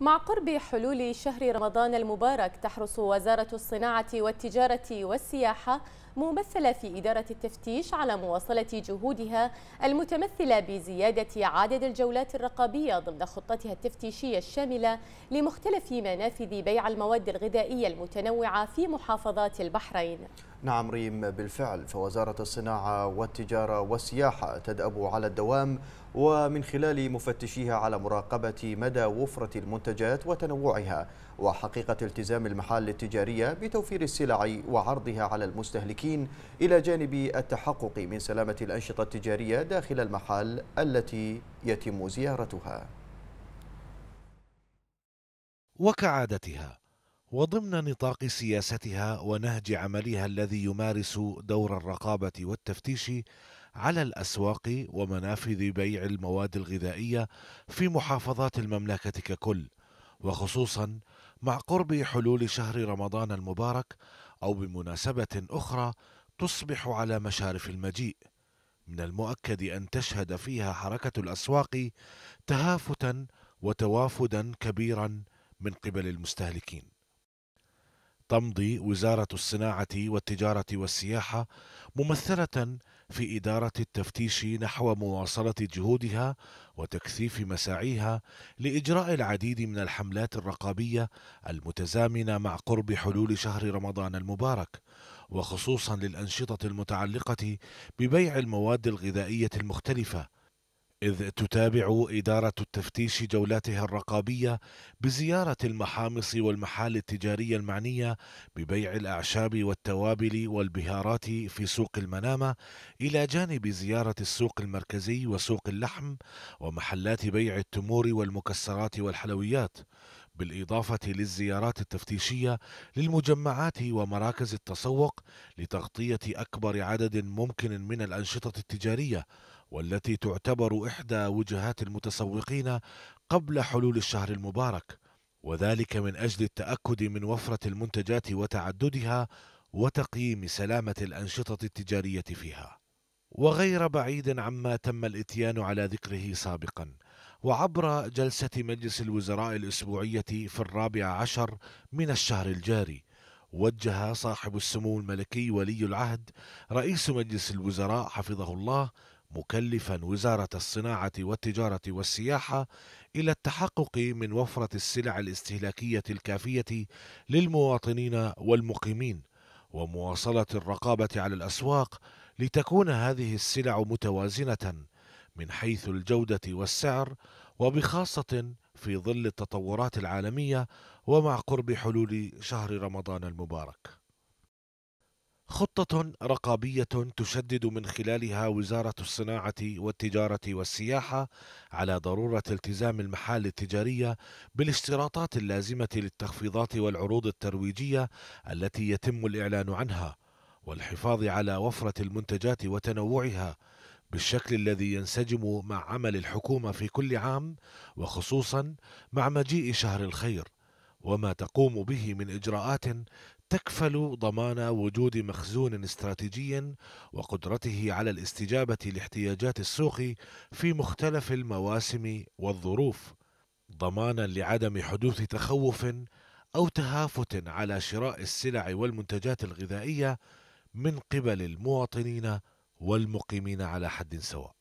مع قرب حلول شهر رمضان المبارك تحرص وزارة الصناعة والتجارة والسياحة ممثلة في إدارة التفتيش على مواصلة جهودها المتمثلة بزيادة عدد الجولات الرقابية ضمن خطتها التفتيشية الشاملة لمختلف منافذ بيع المواد الغذائية المتنوعة في محافظات البحرين نعم ريم بالفعل فوزارة الصناعة والتجارة والسياحة تدأب على الدوام ومن خلال مفتشيها على مراقبة مدى وفرة المنتجات وتنوعها وحقيقة التزام المحال التجارية بتوفير السلع وعرضها على المستهلكين إلى جانب التحقق من سلامة الأنشطة التجارية داخل المحال التي يتم زيارتها وكعادتها وضمن نطاق سياستها ونهج عملها الذي يمارس دور الرقابه والتفتيش على الاسواق ومنافذ بيع المواد الغذائيه في محافظات المملكه ككل وخصوصا مع قرب حلول شهر رمضان المبارك او بمناسبه اخرى تصبح على مشارف المجيء من المؤكد ان تشهد فيها حركه الاسواق تهافتا وتوافدا كبيرا من قبل المستهلكين تمضي وزارة الصناعة والتجارة والسياحة ممثلة في إدارة التفتيش نحو مواصلة جهودها وتكثيف مساعيها لإجراء العديد من الحملات الرقابية المتزامنة مع قرب حلول شهر رمضان المبارك وخصوصا للأنشطة المتعلقة ببيع المواد الغذائية المختلفة إذ تتابع إدارة التفتيش جولاتها الرقابية بزيارة المحامص والمحال التجارية المعنية ببيع الأعشاب والتوابل والبهارات في سوق المنامة إلى جانب زيارة السوق المركزي وسوق اللحم ومحلات بيع التمور والمكسرات والحلويات بالإضافة للزيارات التفتيشية للمجمعات ومراكز التسوق لتغطية أكبر عدد ممكن من الأنشطة التجارية والتي تعتبر إحدى وجهات المتسوقين قبل حلول الشهر المبارك وذلك من أجل التأكد من وفرة المنتجات وتعددها وتقييم سلامة الأنشطة التجارية فيها وغير بعيد عما تم الاتيان على ذكره سابقا وعبر جلسة مجلس الوزراء الأسبوعية في الرابع عشر من الشهر الجاري وجه صاحب السمو الملكي ولي العهد رئيس مجلس الوزراء حفظه الله مكلفا وزارة الصناعة والتجارة والسياحة إلى التحقق من وفرة السلع الاستهلاكية الكافية للمواطنين والمقيمين ومواصلة الرقابة على الأسواق لتكون هذه السلع متوازنة من حيث الجودة والسعر وبخاصة في ظل التطورات العالمية ومع قرب حلول شهر رمضان المبارك خطة رقابية تشدد من خلالها وزارة الصناعة والتجارة والسياحة على ضرورة التزام المحال التجارية بالاشتراطات اللازمة للتخفيضات والعروض الترويجية التي يتم الإعلان عنها، والحفاظ على وفرة المنتجات وتنوعها بالشكل الذي ينسجم مع عمل الحكومة في كل عام وخصوصا مع مجيء شهر الخير. وما تقوم به من اجراءات تكفل ضمان وجود مخزون استراتيجي وقدرته على الاستجابه لاحتياجات السوق في مختلف المواسم والظروف ضمانا لعدم حدوث تخوف او تهافت على شراء السلع والمنتجات الغذائيه من قبل المواطنين والمقيمين على حد سواء